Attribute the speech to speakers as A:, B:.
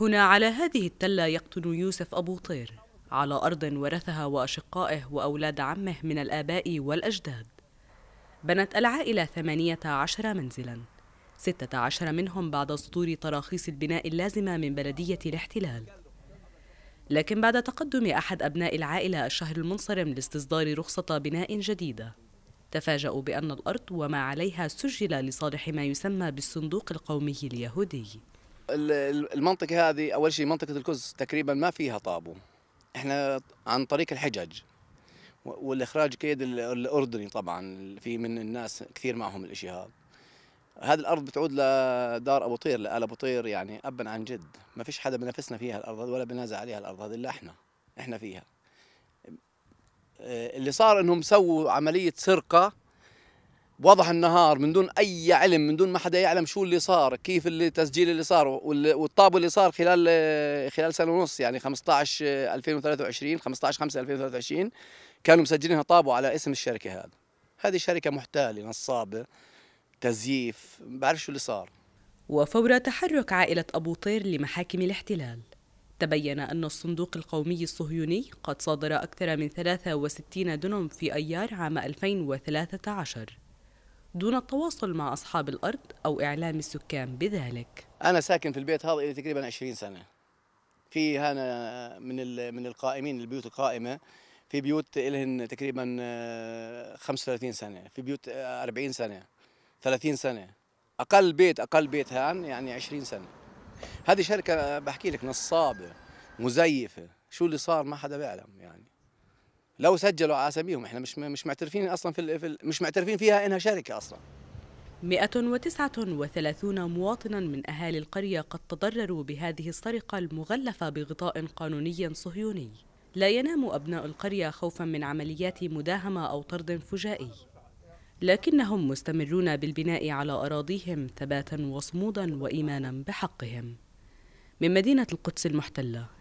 A: هنا على هذه التلة يقطن يوسف أبو طير على أرض ورثها وأشقائه وأولاد عمه من الآباء والأجداد بنت العائلة 18 منزلاً 16 منهم بعد صدور تراخيص البناء اللازمة من بلدية الاحتلال لكن بعد تقدم أحد أبناء العائلة الشهر المنصرم لاستصدار رخصة بناء جديدة تفاجأوا بأن الأرض وما عليها سجل لصالح ما يسمى بالصندوق القومي اليهودي
B: المنطقة هذه أول شيء منطقة الكز تقريبا ما فيها طابو احنا عن طريق الحجج والإخراج كيد الأردني طبعا في من الناس كثير معهم الإشي هذا هذه الارض بتعود لدار ابو طير لال ابو طير يعني ابا عن جد ما فيش حدا بنفسنا فيها الارض ولا بنازع عليها الارض هذه الا احنا احنا فيها آه، اللي صار انهم سووا عمليه سرقه وضح النهار من دون اي علم من دون ما حدا يعلم شو اللي صار كيف التسجيل اللي صار والطاب اللي صار خلال خلال سنه ونص يعني 15 2023 15 5 2023 كانوا مسجلينها طابوا على اسم الشركه هذا هذه شركه محتاله نصابه تزييف ما بعرف شو اللي صار
A: وفور تحرك عائله ابو طير لمحاكم الاحتلال تبين أن الصندوق القومي الصهيوني قد صادر أكثر من 63 دونم في أيار عام 2013 دون التواصل مع أصحاب الأرض أو إعلام السكان بذلك
B: أنا ساكن في البيت هذا تقريبا 20 سنة في هنا من من القائمين البيوت القائمة في بيوت لهن تقريبا 35 آه، سنة في بيوت 40 آه، سنة 30 سنة أقل بيت أقل بيت هان يعني 20 سنة هذه شركة آه، بحكي لك نصابة مزيفة شو اللي صار ما حدا بيعلم يعني لو سجلوا على اساميهم احنا مش مش معترفين اصلا في, مش معترفين فيها انها شركه اصلا
A: 139 مواطنا من اهالي القريه قد تضرروا بهذه السرقه المغلفه بغطاء قانوني صهيوني لا ينام ابناء القريه خوفا من عمليات مداهمه او طرد فجائي لكنهم مستمرون بالبناء على اراضيهم ثباتا وصمودا وايمانا بحقهم من مدينه القدس المحتله